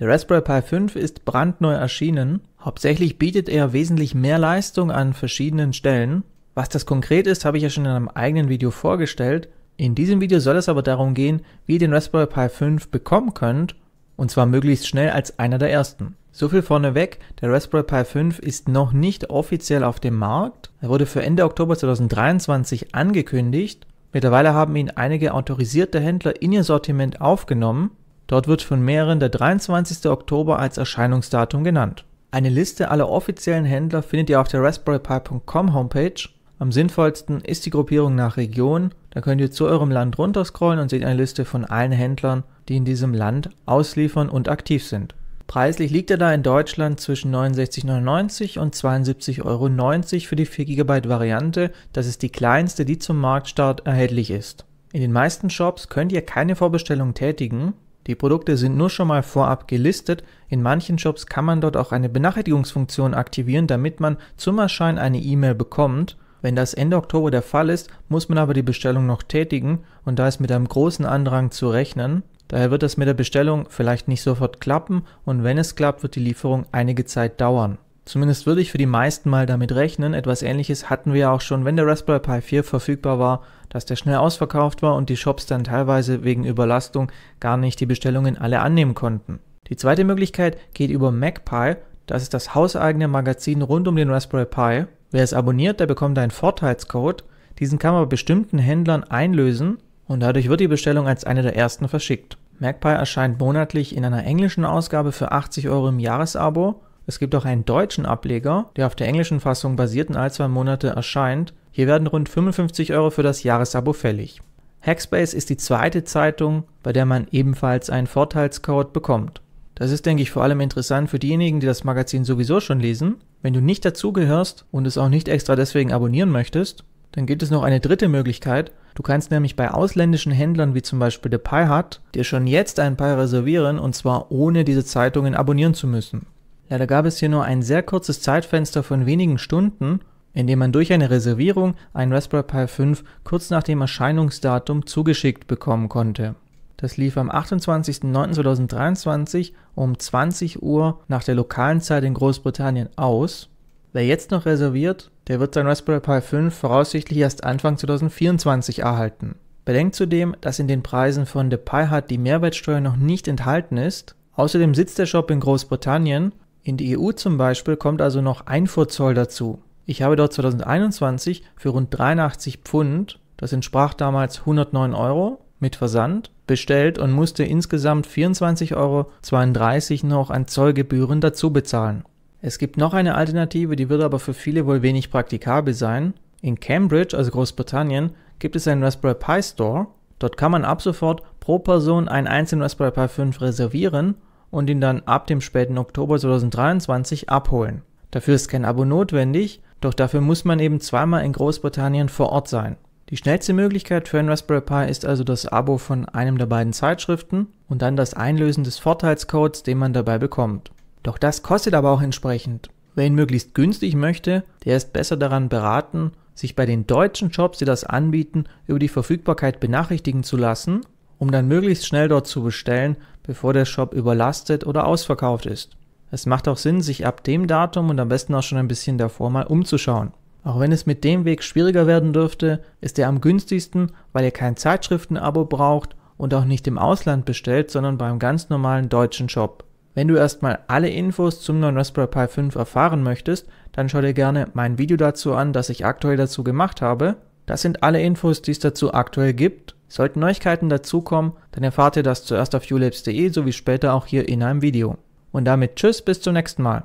Der Raspberry Pi 5 ist brandneu erschienen. Hauptsächlich bietet er wesentlich mehr Leistung an verschiedenen Stellen. Was das konkret ist, habe ich ja schon in einem eigenen Video vorgestellt. In diesem Video soll es aber darum gehen, wie ihr den Raspberry Pi 5 bekommen könnt, und zwar möglichst schnell als einer der ersten. So viel vorneweg, der Raspberry Pi 5 ist noch nicht offiziell auf dem Markt. Er wurde für Ende Oktober 2023 angekündigt. Mittlerweile haben ihn einige autorisierte Händler in ihr Sortiment aufgenommen Dort wird von mehreren der 23. Oktober als Erscheinungsdatum genannt. Eine Liste aller offiziellen Händler findet ihr auf der Raspberry Pi.com Homepage. Am sinnvollsten ist die Gruppierung nach Region. Da könnt ihr zu eurem Land runterscrollen und seht eine Liste von allen Händlern, die in diesem Land ausliefern und aktiv sind. Preislich liegt er da in Deutschland zwischen 69,99 und 72,90 Euro für die 4 GB Variante. Das ist die kleinste, die zum Marktstart erhältlich ist. In den meisten Shops könnt ihr keine Vorbestellung tätigen. Die Produkte sind nur schon mal vorab gelistet. In manchen Shops kann man dort auch eine Benachrichtigungsfunktion aktivieren, damit man zum Erscheinen eine E-Mail bekommt. Wenn das Ende Oktober der Fall ist, muss man aber die Bestellung noch tätigen und da ist mit einem großen Andrang zu rechnen. Daher wird das mit der Bestellung vielleicht nicht sofort klappen und wenn es klappt, wird die Lieferung einige Zeit dauern. Zumindest würde ich für die meisten mal damit rechnen. Etwas ähnliches hatten wir auch schon, wenn der Raspberry Pi 4 verfügbar war, dass der schnell ausverkauft war und die Shops dann teilweise wegen Überlastung gar nicht die Bestellungen alle annehmen konnten. Die zweite Möglichkeit geht über MacPie. Das ist das hauseigene Magazin rund um den Raspberry Pi. Wer es abonniert, der bekommt einen Vorteilscode. Diesen kann man bei bestimmten Händlern einlösen und dadurch wird die Bestellung als eine der ersten verschickt. MacPie erscheint monatlich in einer englischen Ausgabe für 80 Euro im Jahresabo es gibt auch einen deutschen Ableger, der auf der englischen Fassung basiert und alle zwei Monate erscheint. Hier werden rund 55 Euro für das Jahresabo fällig. Hackspace ist die zweite Zeitung, bei der man ebenfalls einen Vorteilscode bekommt. Das ist, denke ich, vor allem interessant für diejenigen, die das Magazin sowieso schon lesen. Wenn du nicht dazugehörst und es auch nicht extra deswegen abonnieren möchtest, dann gibt es noch eine dritte Möglichkeit. Du kannst nämlich bei ausländischen Händlern wie zum Beispiel The Pie Hut dir schon jetzt ein Pie reservieren und zwar ohne diese Zeitungen abonnieren zu müssen. Leider gab es hier nur ein sehr kurzes Zeitfenster von wenigen Stunden, in dem man durch eine Reservierung einen Raspberry Pi 5 kurz nach dem Erscheinungsdatum zugeschickt bekommen konnte. Das lief am 28.09.2023 um 20 Uhr nach der lokalen Zeit in Großbritannien aus. Wer jetzt noch reserviert, der wird sein Raspberry Pi 5 voraussichtlich erst Anfang 2024 erhalten. Bedenkt zudem, dass in den Preisen von The Pi Hut die Mehrwertsteuer noch nicht enthalten ist. Außerdem sitzt der Shop in Großbritannien in die EU zum Beispiel kommt also noch Einfuhrzoll dazu. Ich habe dort 2021 für rund 83 Pfund, das entsprach damals 109 Euro, mit Versand bestellt und musste insgesamt 24,32 Euro noch an Zollgebühren dazu bezahlen. Es gibt noch eine Alternative, die wird aber für viele wohl wenig praktikabel sein. In Cambridge, also Großbritannien, gibt es einen Raspberry Pi Store. Dort kann man ab sofort pro Person einen einzelnen Raspberry Pi 5 reservieren und ihn dann ab dem späten Oktober 2023 abholen. Dafür ist kein Abo notwendig, doch dafür muss man eben zweimal in Großbritannien vor Ort sein. Die schnellste Möglichkeit für ein Raspberry Pi ist also das Abo von einem der beiden Zeitschriften und dann das Einlösen des Vorteilscodes, den man dabei bekommt. Doch das kostet aber auch entsprechend. Wer ihn möglichst günstig möchte, der ist besser daran beraten, sich bei den deutschen Shops, die das anbieten, über die Verfügbarkeit benachrichtigen zu lassen um dann möglichst schnell dort zu bestellen, bevor der Shop überlastet oder ausverkauft ist. Es macht auch Sinn, sich ab dem Datum und am besten auch schon ein bisschen davor mal umzuschauen. Auch wenn es mit dem Weg schwieriger werden dürfte, ist er am günstigsten, weil ihr kein Zeitschriftenabo braucht und auch nicht im Ausland bestellt, sondern beim ganz normalen deutschen Shop. Wenn du erstmal alle Infos zum neuen Raspberry Pi 5 erfahren möchtest, dann schau dir gerne mein Video dazu an, das ich aktuell dazu gemacht habe. Das sind alle Infos, die es dazu aktuell gibt Sollten Neuigkeiten dazukommen, dann erfahrt ihr das zuerst auf ulabs.de sowie später auch hier in einem Video. Und damit tschüss, bis zum nächsten Mal.